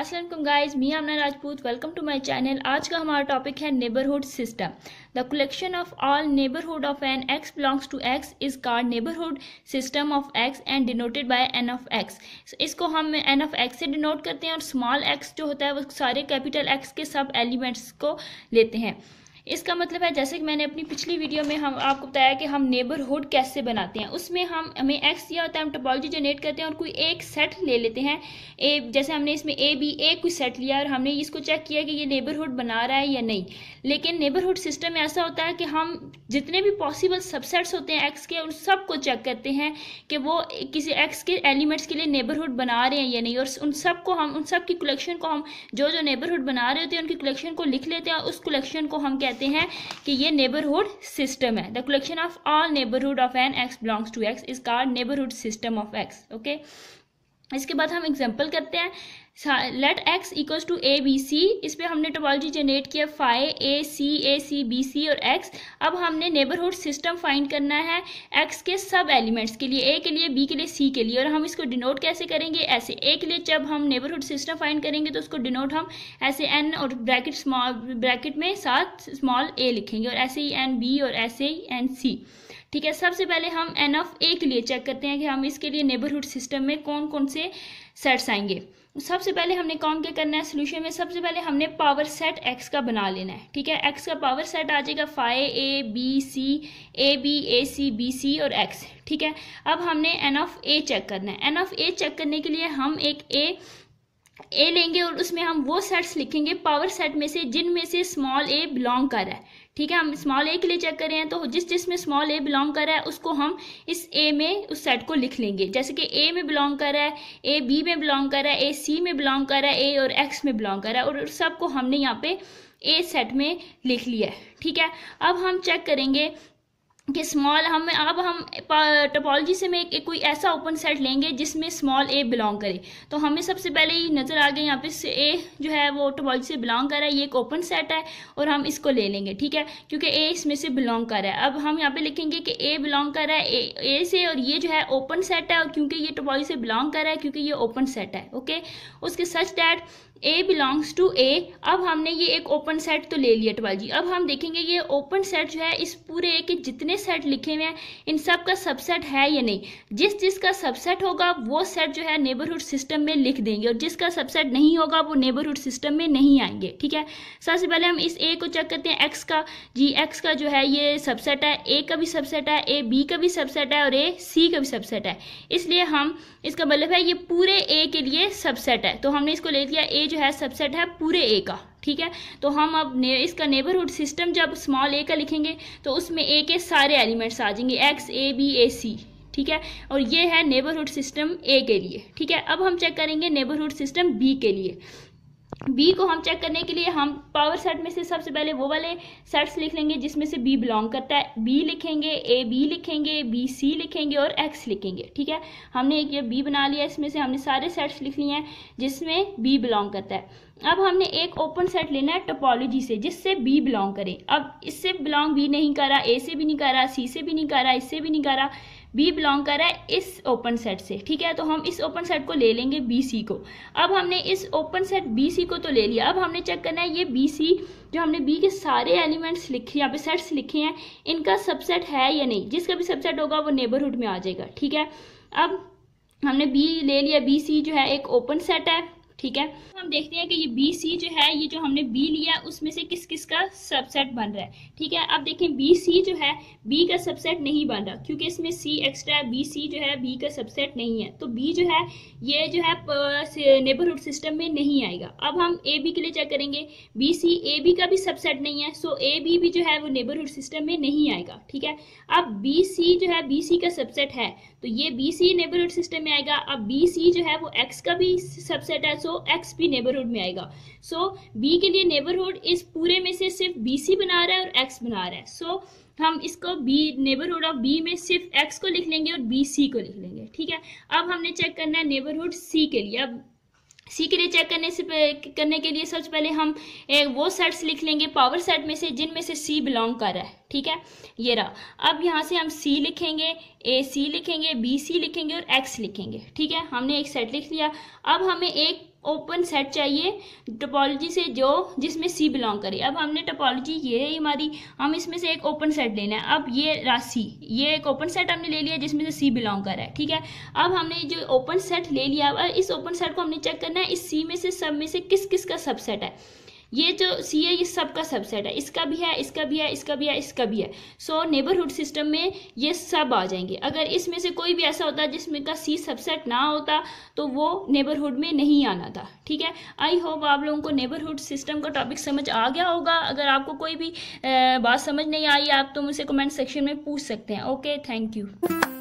Aslam guys मी Aamna Rajput welcome to my channel आज का हमारा टॉपिक है neighbourhood system the collection of all neighbourhood of an x belongs to x is called neighbourhood system of X and denoted by N of X इसको हम N of X से denote करते हैं और स्मॉल एक्स जो होता है वो सारे कैपिटल एक्स के सब एलिमेंट्स को लेते हैं इसका मतलब है जैसे कि मैंने अपनी पिछली वीडियो में हम आपको बताया कि हम नेबरहुड कैसे बनाते हैं उसमें हम हमें एक्स या होता है हम टोपोलॉजी जनरेट करते हैं और कोई एक सेट ले लेते हैं ए जैसे हमने इसमें ए बी ए कोई सेट लिया और हमने इसको चेक किया कि ये नेबरहुड बना रहा है या नहीं लेकिन नेबरहुड सिस्टम में ऐसा होता है कि हम जितने भी पॉसिबल सबसेट्स होते हैं एक्स के उन सबको चेक करते हैं कि वो किसी एक्स के एलिमेंट्स के लिए नेबरहुड बना रहे हैं या नहीं और उन सबको हम उन सब की कलेक्शन को हम जो जो नेबरहुड बना रहे होते हैं उनकी कलेक्शन को लिख लेते हैं और उस कलेक्शन को हम कहते कहते हैं कि ये नेबरहुड सिस्टम है the collection of all neighbourhood of an x belongs to x is called neighbourhood system of x okay इसके बाद हम एग्जाम्पल करते हैं let x equals to a b c इस पर हमने टोपोलॉजी जनरेट किया phi a c a c b c और एक्स अब हमने नेबरहुड सिस्टम फाइंड करना है एक्स के सब एलिमेंट्स के लिए ए के लिए बी के लिए सी के लिए और हम इसको डिनोट कैसे करेंगे ऐसे ए के लिए जब हम नेबरहुड सिस्टम फाइंड करेंगे तो उसको डिनोट हम ऐसे एन और ब्रैकेट स्मॉल ब्रैकेट में सात स्मॉल ए लिखेंगे और ऐसे ही एन बी और ऐसे ही एन सी ठीक है सबसे पहले हम एन ऑफ ए के लिए चेक करते हैं कि हम इसके लिए नेबरहुड सिस्टम में कौन कौन से सेट्स आएंगे सबसे पहले हमने काम क्या करना है सोल्यूशन में सबसे पहले हमने पावर सेट एक्स का बना लेना है ठीक है एक्स का पावर सेट आ जाएगा phi a b c a b a c b c और एक्स ठीक है अब हमने एन ऑफ ए चेक करना है एन ऑफ ए चेक करने के लिए हम एक ए ए लेंगे और उसमें हम वो सेट्स लिखेंगे पावर सेट में से जिनमें से स्मॉल ए बिलोंग कर रहा है ठीक है हम स्मॉल ए के लिए चेक कर रहे हैं तो जिस जिस में स्मॉल ए बिलोंग कर रहा है उसको हम इस ए में उस सेट को लिख लेंगे जैसे कि ए में बिलोंग कर रहा है ए बी में बिलोंग कर रहा है ए सी में बिलोंग कर रहा है ए और एक्स में बिलोंग कर रहा है और सबको हमने यहाँ पे ए सेट में लिख लिया है ठीक है अब हम चेक करेंगे कि स्मॉल हम अब हम टोपोलॉजी से में एक, एक कोई ऐसा ओपन सेट लेंगे जिसमें स्मॉल ए बिलोंग करे तो हमें सबसे पहले ही नज़र आ गए यहाँ पे ए जो है वो टोपोलॉजी से बिलोंग कर रहा है ये एक ओपन सेट है और हम इसको ले लेंगे ठीक है क्योंकि ए इसमें से बिलोंग कर रहा है अब हम यहाँ पे लिखेंगे कि ए बिलोंग कर रहा है ए, ए से और ये जो है ओपन सेट है और क्योंकि ये टोपोलॉजी से बिलोंग कर रहा है क्योंकि ये ओपन सेट है ओके उसके such that a belongs to a अब हमने ये एक ओपन सेट तो ले लिया ट्वेल्व जी अब हम देखेंगे ये ओपन सेट जो है इस पूरे ए के जितने सेट लिखे हुए हैं इन सब का सबसेट है या नहीं जिस जिस का सबसेट होगा वो सेट जो है नेबरहुड सिस्टम में लिख देंगे और जिसका सबसेट नहीं होगा वो नेबरहुड सिस्टम में नहीं आएंगे ठीक है सबसे पहले हम इस ए को चेक करते हैं एक्स का जी एक्स का जो है ये सबसेट है ए का भी सबसेट है ए बी का भी सबसेट है और ए सी का भी सबसेट है इसलिए हम इसका मतलब है ये पूरे ए के लिए सबसेट है तो हमने इसको ले लिया ए जो है सबसेट है पूरे ए का ठीक है तो हम अब ने, इसका नेबरहुड सिस्टम जब स्मॉल ए का लिखेंगे तो उसमें ए के सारे एलिमेंट्स आ जाएंगे एक्स ए बी ए सी ठीक है और ये है नेबरहुड सिस्टम ए के लिए ठीक है अब हम चेक करेंगे नेबरहुड सिस्टम बी के लिए बी को हम चेक करने के लिए हम पावर सेट में से सबसे पहले वो वाले सेट्स लिख लेंगे जिसमें से बी बिलोंग करता है बी लिखेंगे ए बी लिखेंगे बी सी लिखेंगे और एक्स लिखेंगे ठीक है हमने एक ये बी बना लिया इसमें से हमने सारे सेट्स लिख लिए हैं जिसमें बी बिलोंग करता है अब हमने एक ओपन सेट लेना है टोपोलॉजी से जिससे बी बिलोंग करे अब इससे बिलोंग बी नहीं करा ए से भी नहीं करा सी से भी नहीं करा इससे भी नहीं करा बी बिलोंग कर रहा है इस ओपन सेट से ठीक है तो हम इस ओपन सेट को ले लेंगे बी सी को अब हमने इस ओपन सेट बी सी को तो ले लिया अब हमने चेक करना है ये बी सी जो हमने बी के सारे एलिमेंट्स लिखे यहाँ पे सेट्स लिखे हैं इनका सबसेट है या नहीं जिसका भी सबसेट होगा वो नेबरहुड में आ जाएगा ठीक है अब हमने बी ले लिया बी सी जो है एक ओपन सेट है ठीक है हम देखते हैं कि ये बी सी जो है ये जो हमने बी लिया उसमें से किस किस का सबसेट बन रहा है ठीक है अब देखें बी सी जो है बी का सबसेट नहीं बन रहा क्योंकि इसमें सी एक्स्ट्रा है बी सी जो है बी का सबसेट नहीं है तो बी जो है ये जो है नेबरहुड सिस्टम में नहीं आएगा अब हम ए बी के लिए चेक करेंगे बी सी ए बी का भी सबसेट नहीं है सो ए बी भी जो है वो नेबरहुड सिस्टम में नहीं आएगा ठीक है अब बी सी जो है बी सी का सबसेट है तो ये बी सी नेबरहुड सिस्टम में आएगा अब बी सी जो है वो एक्स का भी सबसेट है सो एक्स भी नेबरहुड में आएगा सो so, बी के लिए नेबरहुड इस पूरे में से सिर्फ बी सी बना रहा है और एक्स बना रहा है सो so, हम इसको बी नेबरहुड ऑफ बी में सिर्फ एक्स को लिख लेंगे और बी सी को लिख लेंगे ठीक है अब हमने चेक करना है नेबरहुड सी के लिए अब सी के लिए चेक करने से करने के लिए सबसे पहले हम एक वो सेट्स लिख लेंगे पावर सेट में से जिनमें से सी बिलोंग कर रहा है ठीक है ये रहा अब यहाँ से हम सी लिखेंगे ए सी लिखेंगे बी सी लिखेंगे और एक्स लिखेंगे ठीक है हमने एक सेट लिख लिया अब हमें एक ओपन सेट चाहिए टोपोलॉजी से जो जिसमें सी बिलोंग करे अब हमने टोपोलॉजी ये है हमारी हम इसमें से एक ओपन सेट लेना है अब ये राशि ये एक ओपन सेट हमने ले लिया जिसमें से सी बिलोंग कर रहा है ठीक है अब हमने जो ओपन सेट ले लिया अब इस ओपन सेट को हमने चेक करना है इस सी में से सब में से किस किस का सबसेट है ये जो सी है ये सब का सबसेट है इसका भी है इसका भी है इसका भी है इसका भी है सो नेबरहुड सिस्टम में ये सब आ जाएंगे अगर इसमें से कोई भी ऐसा होता जिसमें का सी सबसेट ना होता तो वो नेबरहुड में नहीं आना था ठीक है आई होप आप लोगों को नेबरहुड सिस्टम का टॉपिक समझ आ गया होगा अगर आपको कोई भी बात समझ नहीं आई आप तो मुझसे कमेंट सेक्शन में पूछ सकते हैं ओके थैंक यू